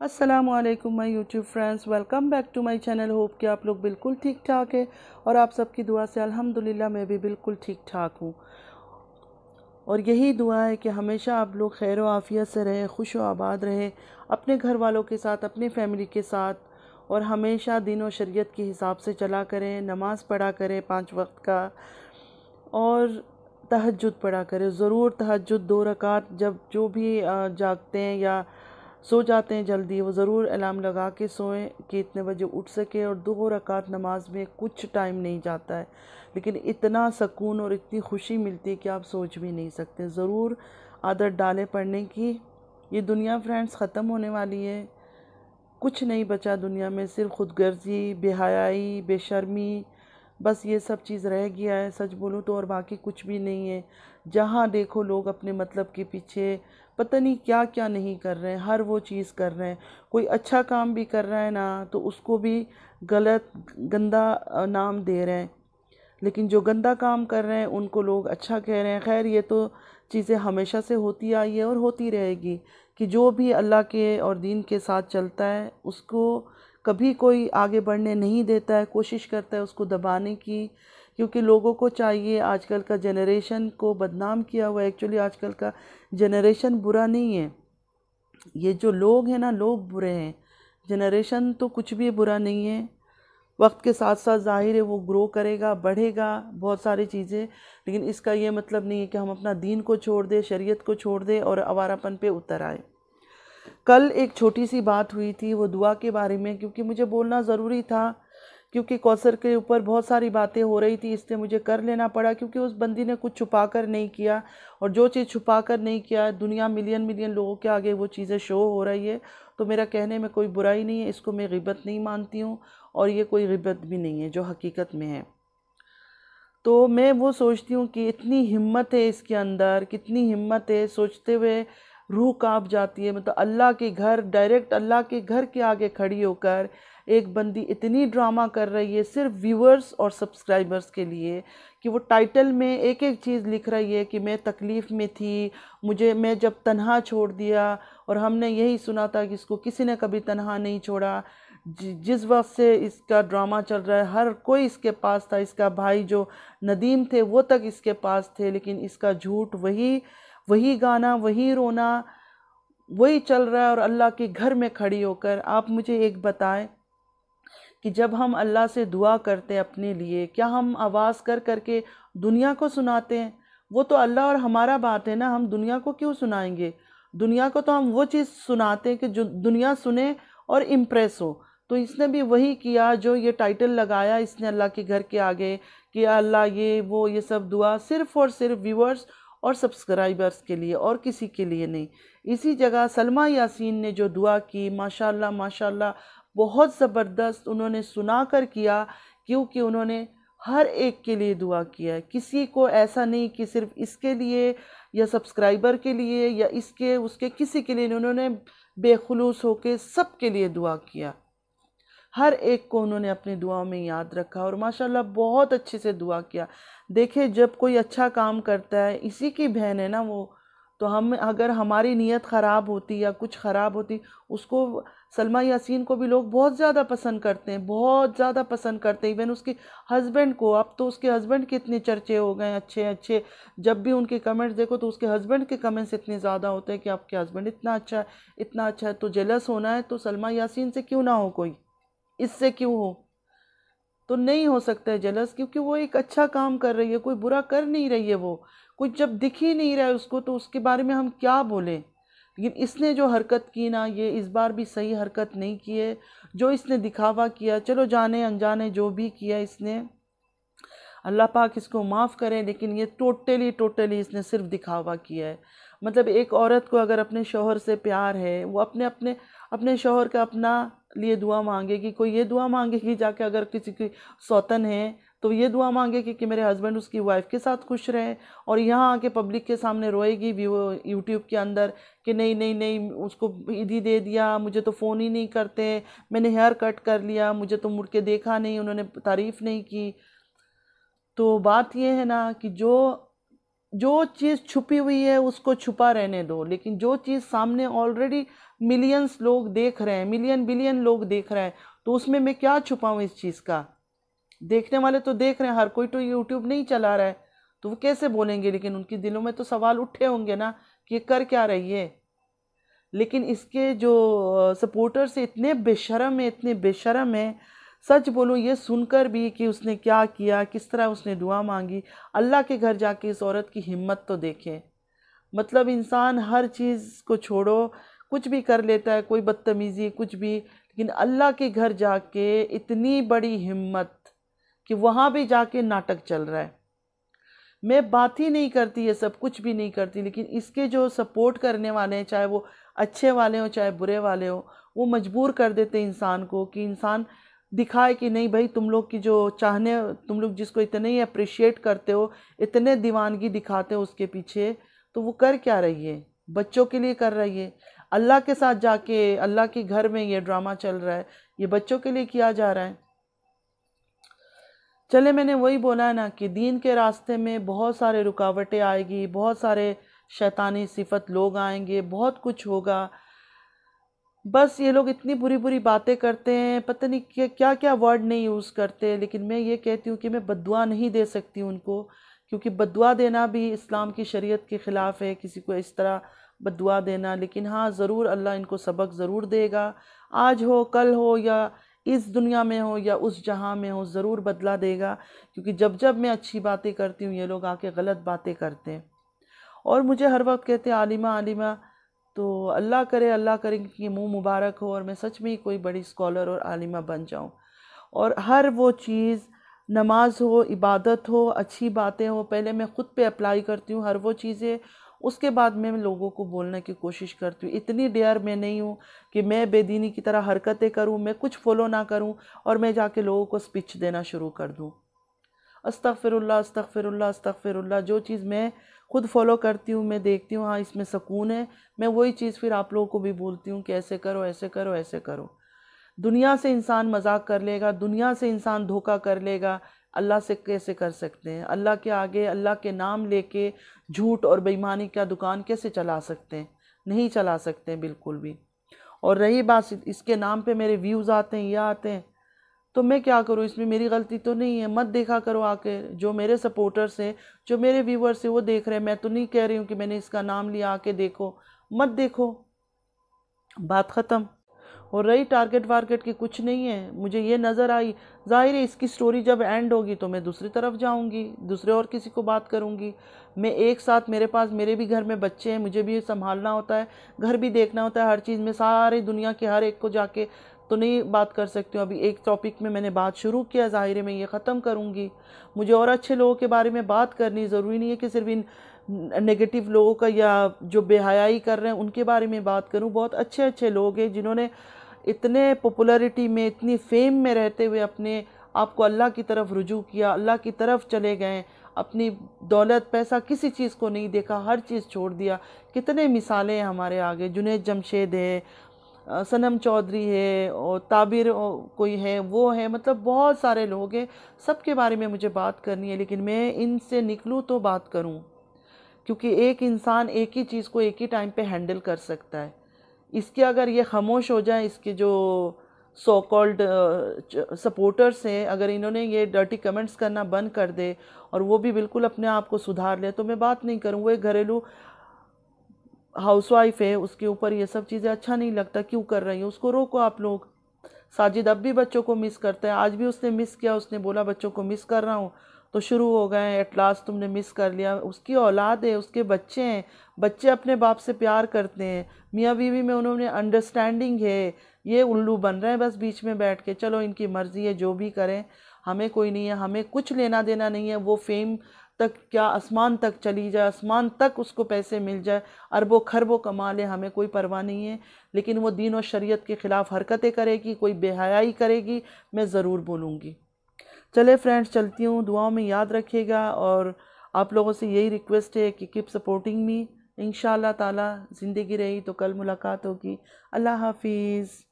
Aslam my YouTube friends welcome back to my channel hope कि आप लोग बिल्कुल ठीक ठाक हैं और आप सबकी दुआ से अल्हम्दुलिल्लाह मैं भी बिल्कुल ठीक ठाक हूँ और यही दुआ है कि हमेशा आप लोग खैर आफ़ियत से रहें खुश व आबाद रहें अपने घर वालों के साथ अपने फैमिली के साथ और हमेशा दिन और शरीयत के हिसाब से चला करें नमाज़ पढ़ा करें पाँच वक्त का और तहजद पढ़ा करें ज़रूर तहजद दो रकात जब जो भी जागते हैं या सो जाते हैं जल्दी वो ज़रूर अलार्म लगा के सोएं कि इतने बजे उठ सके और दो रकात नमाज में कुछ टाइम नहीं जाता है लेकिन इतना सकून और इतनी खुशी मिलती है कि आप सोच भी नहीं सकते ज़रूर आदत डालें पढ़ने की ये दुनिया फ्रेंड्स ख़त्म होने वाली है कुछ नहीं बचा दुनिया में सिर्फ खुद गर्जी बेहयाई बेशर्मी बस ये सब चीज़ रह गया है सच बोलूँ तो और बाकी कुछ भी नहीं है जहाँ देखो लोग अपने मतलब के पीछे पता नहीं क्या क्या नहीं कर रहे हैं हर वो चीज़ कर रहे हैं कोई अच्छा काम भी कर रहा है ना तो उसको भी गलत गंदा नाम दे रहे हैं लेकिन जो गंदा काम कर रहे हैं उनको लोग अच्छा कह रहे हैं खैर ये तो चीज़ें हमेशा से होती आई है और होती रहेगी कि जो भी अल्लाह के और दीन के साथ चलता है उसको कभी कोई आगे बढ़ने नहीं देता है कोशिश करता है उसको दबाने की क्योंकि लोगों को चाहिए आजकल का जनरेशन को बदनाम किया हुआ एक्चुअली आजकल का जनरेशन बुरा नहीं है ये जो लोग हैं ना लोग बुरे हैं जनरेशन तो कुछ भी बुरा नहीं है वक्त के साथ साथ ज़ाहिर है वो ग्रो करेगा बढ़ेगा बहुत सारी चीज़ें लेकिन इसका ये मतलब नहीं है कि हम अपना दीन को छोड़ दें शरीयत को छोड़ दें और आवारापन पे उतर आए कल एक छोटी सी बात हुई थी वो दुआ के बारे में क्योंकि मुझे बोलना ज़रूरी था क्योंकि कौसर के ऊपर बहुत सारी बातें हो रही थी इसलिए मुझे कर लेना पड़ा क्योंकि उस बंदी ने कुछ छुपा कर नहीं किया और जो चीज़ छुपा कर नहीं किया दुनिया मिलियन मिलियन लोगों के आगे वो चीज़ें शो हो रही है तो मेरा कहने में कोई बुराई नहीं है इसको मैं गिबत नहीं मानती हूँ और ये कोई गिबत भी नहीं है जो हकीकत में है तो मैं वो सोचती हूँ कि इतनी हिम्मत है इसके अंदर कितनी हिम्मत है सोचते हुए रूह काँप जाती है मतलब अल्लाह के घर डायरेक्ट अल्लाह के घर के आगे खड़ी होकर एक बंदी इतनी ड्रामा कर रही है सिर्फ व्यूअर्स और सब्सक्राइबर्स के लिए कि वो टाइटल में एक एक चीज़ लिख रही है कि मैं तकलीफ़ में थी मुझे मैं जब तनहा छोड़ दिया और हमने यही सुना था कि इसको किसी ने कभी तनहा नहीं छोड़ा जिस वक्त से इसका ड्रामा चल रहा है हर कोई इसके पास था इसका भाई जो नदीम थे वो तक इसके पास थे लेकिन इसका झूठ वही वही गाना वही रोना वही चल रहा है और अल्लाह के घर में खड़ी होकर आप मुझे एक बताएं कि जब हम अल्लाह से दुआ करते हैं अपने लिए क्या हम आवाज़ कर करके दुनिया को सुनाते हैं वो तो अल्लाह और हमारा बात है ना हम दुनिया को क्यों सुनाएंगे दुनिया को तो हम वो चीज़ सुनाते हैं कि जो दुनिया सुने और इम्प्रेस हो तो इसने भी वही किया जो ये टाइटल लगाया इसने अल्लाह के घर के आगे कि अल्लाह ये वो ये सब दुआ सिर्फ़ और सिर्फ व्यूअर्स और सब्सक्राइबर्स के लिए और किसी के लिए नहीं इसी जगह सलमा यासीन ने जो दुआ की माशाल्लाह माशाल्लाह बहुत ज़बरदस्त उन्होंने सुना कर किया क्योंकि उन्होंने हर एक के लिए दुआ किया है किसी को ऐसा नहीं कि सिर्फ इसके लिए या सब्सक्राइबर के लिए या इसके उसके किसी के लिए उन्होंने बेखलूस होकर सब के लिए दुआ किया हर एक को उन्होंने अपनी दुआओं में याद रखा और माशाल्लाह बहुत अच्छे से दुआ किया देखे जब कोई अच्छा काम करता है इसी की बहन है ना वो तो हम अगर हमारी नीयत ख़राब होती या कुछ ख़राब होती उसको सलमा यासीन को भी लोग बहुत ज़्यादा पसंद करते हैं बहुत ज़्यादा पसंद करते हैं इवन उसके हस्बैंड को अब तो उसके हस्बैंड के इतने चर्चे हो गए अच्छे अच्छे जब भी उनके कमेंट्स देखो तो उसके हस्बैंड के कमेंट्स इतने ज़्यादा होते हैं कि आपके हस्बैंड इतना अच्छा है इतना अच्छा है तो जेलस होना है तो सलमा यासिन से क्यों ना हो कोई इससे क्यों हो तो नहीं हो सकता है जेलस क्योंकि वो एक अच्छा काम कर रही है कोई बुरा कर नहीं रही है वो कुछ जब दिख ही नहीं रहा है उसको तो उसके बारे में हम क्या बोलें लेकिन इसने जो हरकत की ना ये इस बार भी सही हरकत नहीं की है जो इसने दिखावा किया चलो जाने अनजाने जो भी किया इसने अल्लाह पाक इसको माफ़ करें लेकिन ये टोटली टोटली इसने सिर्फ दिखावा किया है मतलब एक औरत को अगर अपने शोहर से प्यार है वो अपने अपने अपने शोहर का अपना लिए दुआ मांगेगी कोई ये दुआ मांगेगी जाके अगर किसी की सौतन है तो ये दुआ मांगे कि मेरे हस्बैंड उसकी वाइफ के साथ खुश रहे और यहाँ आके पब्लिक के सामने रोएगी यूट्यूब के अंदर कि नहीं नहीं नहीं उसको ईद ही दे दिया मुझे तो फ़ोन ही नहीं करते मैंने हेयर कट कर लिया मुझे तो मुड़ के देखा नहीं उन्होंने तारीफ़ नहीं की तो बात यह है ना कि जो जो चीज़ छुपी हुई है उसको छुपा रहने दो लेकिन जो चीज़ सामने ऑलरेडी मिलियंस लोग देख रहे हैं मिलियन बिलियन लोग देख रहे हैं तो उसमें मैं क्या छुपाऊँ इस चीज़ का देखने वाले तो देख रहे हैं हर कोई तो यूट्यूब नहीं चला रहा है तो वो कैसे बोलेंगे लेकिन उनके दिलों में तो सवाल उठे होंगे ना कि ये कर क्या रही है लेकिन इसके जो सपोर्टर्स इतने बेशरम हैं इतने बेशरम हैं सच बोलो ये सुनकर भी कि उसने क्या किया किस तरह उसने दुआ मांगी अल्लाह के घर जाके इस औरत की हिम्मत तो देखें मतलब इंसान हर चीज़ को छोड़ो कुछ भी कर लेता है कोई बदतमीज़ी कुछ भी लेकिन अल्लाह के घर जाके इतनी बड़ी हिम्मत कि वहाँ भी जाके नाटक चल रहा है मैं बात ही नहीं करती ये सब कुछ भी नहीं करती लेकिन इसके जो सपोर्ट करने वाले हैं चाहे वो अच्छे वाले हों चाहे बुरे वाले हों वो मजबूर कर देते इंसान को कि इंसान दिखाए कि नहीं भाई तुम लोग की जो चाहने तुम लोग जिसको इतने ही अप्रिशिएट करते हो इतने दीवानगी दिखाते हो उसके पीछे तो वो कर क्या रही है बच्चों के लिए कर रही है अल्लाह के साथ जाके अल्लाह के घर में ये ड्रामा चल रहा है ये बच्चों के लिए किया जा रहा है चले मैंने वही बोला ना कि दीन के रास्ते में बहुत सारे रुकावटें आएगी बहुत सारे शैतानी सिफत लोग आएंगे बहुत कुछ होगा बस ये लोग इतनी बुरी बुरी बातें करते हैं पता नहीं क्या क्या क्या वर्ड नहीं यूज़ करते लेकिन मैं ये कहती हूँ कि मैं बदुआ नहीं दे सकती उनको क्योंकि बदुआ देना भी इस्लाम की शरीयत के ख़िलाफ़ है किसी को इस तरह बदुआ देना लेकिन हाँ ज़रूर अल्लाह इनको सबक ज़रूर देगा आज हो कल हो या इस दुनिया में हो या उस जहाँ में हो ज़रूर बदला देगा क्योंकि जब जब मैं अच्छी बातें करती हूँ ये लोग आके गलत बातें करते हैं और मुझे हर वक्त कहते हैं आलिमा आलिमा तो अल्लाह करे अल्लाह करे कि मुंह मुबारक हो और मैं सच में ही कोई बड़ी स्कॉलर और आलिमा बन जाऊँ और हर वो चीज़ नमाज हो इबादत हो अच्छी बातें हो पहले मैं ख़ुद पे अप्लाई करती हूँ हर वो चीज़ें उसके बाद मैं लोगों को बोलने की कोशिश करती हूँ इतनी डेयर मैं नहीं हूँ कि मैं बेदीनी की तरह हरकतें करूँ मैं कुछ फॉलो ना करूँ और मैं जाके लोगों को स्पीच देना शुरू कर दूँ अस्तफ़िरुल्ला अस्तफ़िरुल्ला अस्तफ़िरुल्ला जो चीज़ मैं खुद फॉलो करती हूँ मैं देखती हूँ हाँ इसमें सकून है मैं वही चीज़ फिर आप लोगों को भी बोलती हूँ कि ऐसे करो ऐसे करो ऐसे करो दुनिया से इंसान मजाक कर लेगा दुनिया से इंसान धोखा कर लेगा अल्लाह से कैसे कर सकते हैं अल्लाह के आगे अल्लाह के नाम लेके झूठ और बेईमानी का दुकान कैसे चला सकते हैं नहीं चला सकते हैं बिल्कुल भी और रही बात इसके नाम पे मेरे व्यूज़ आते हैं या आते हैं तो मैं क्या करूँ इसमें मेरी गलती तो नहीं है मत देखा करो आके जो मेरे सपोर्टर्स हैं जो मेरे व्यूवर्स हैं वो देख रहे हैं मैं तो नहीं कह रही हूँ कि मैंने इसका नाम लिया आके देखो मत देखो बात ख़त्म और रही टारगेट वारगेट की कुछ नहीं है मुझे ये नज़र आई ज़ाहिर है इसकी स्टोरी जब एंड होगी तो मैं दूसरी तरफ जाऊंगी दूसरे और किसी को बात करूंगी मैं एक साथ मेरे पास मेरे भी घर में बच्चे हैं मुझे भी संभालना होता है घर भी देखना होता है हर चीज़ में सारी दुनिया के हर एक को जाके तो नहीं बात कर सकती हूँ अभी एक टॉपिक में मैंने बात शुरू किया ज़ाहिर है मैं ये ख़त्म करूँगी मुझे और अच्छे लोगों के बारे में बात करनी ज़रूरी नहीं है कि सिर्फ इन नेगेटिव लोगों का या जो बेहयाई कर रहे हैं उनके बारे में बात करूं बहुत अच्छे अच्छे लोग हैं जिन्होंने इतने पॉपुलैरिटी में इतनी फेम में रहते हुए अपने आप को अल्लाह की तरफ रुजू किया अल्लाह की तरफ चले गए अपनी दौलत पैसा किसी चीज़ को नहीं देखा हर चीज़ छोड़ दिया कितने मिसालें हैं हमारे आगे जुनेद जमशेद है सनम चौधरी है और ताबिर कोई है वो है मतलब बहुत सारे लोग हैं सब के बारे में मुझे बात करनी है लेकिन मैं इनसे निकलूँ तो बात करूँ क्योंकि एक इंसान एक ही चीज़ को एक ही टाइम पे हैंडल कर सकता है इसके अगर ये खामोश हो जाए इसके जो सो कॉल्ड सपोर्टर्स हैं अगर इन्होंने ये डर्टी कमेंट्स करना बंद कर दे और वो भी बिल्कुल अपने आप को सुधार ले तो मैं बात नहीं करूँ वो एक घरेलू हाउसवाइफ है उसके ऊपर ये सब चीज़ें अच्छा नहीं लगता क्यों कर रही हूँ उसको रोको आप लोग साजिद अब भी बच्चों को मिस करता है आज भी उसने मिस किया उसने बोला बच्चों को मिस कर रहा हूँ तो शुरू हो गए एट लास्ट तुमने मिस कर लिया उसकी औलाद है उसके बच्चे हैं बच्चे अपने बाप से प्यार करते हैं मियाँ बीवी में उन्होंने अंडरस्टैंडिंग है ये उल्लू बन रहे हैं बस बीच में बैठ के चलो इनकी मर्ज़ी है जो भी करें हमें कोई नहीं है हमें कुछ लेना देना नहीं है वो फेम तक क्या आसमान तक चली जाए आसमान तक उसको पैसे मिल जाए अरबों खरबों कमा ले हमें कोई परवाह नहीं है लेकिन वो दीन और शरीयत के ख़िलाफ़ हरकतें करेगी कोई बेहयाई करेगी मैं ज़रूर बोलूँगी चले फ्रेंड्स चलती हूँ दुआओं में याद रखिएगा और आप लोगों से यही रिक्वेस्ट है कि कीप सपोर्टिंग मी इन ताला ज़िंदगी रही तो कल मुलाकात होगी अल्लाह हाफिज़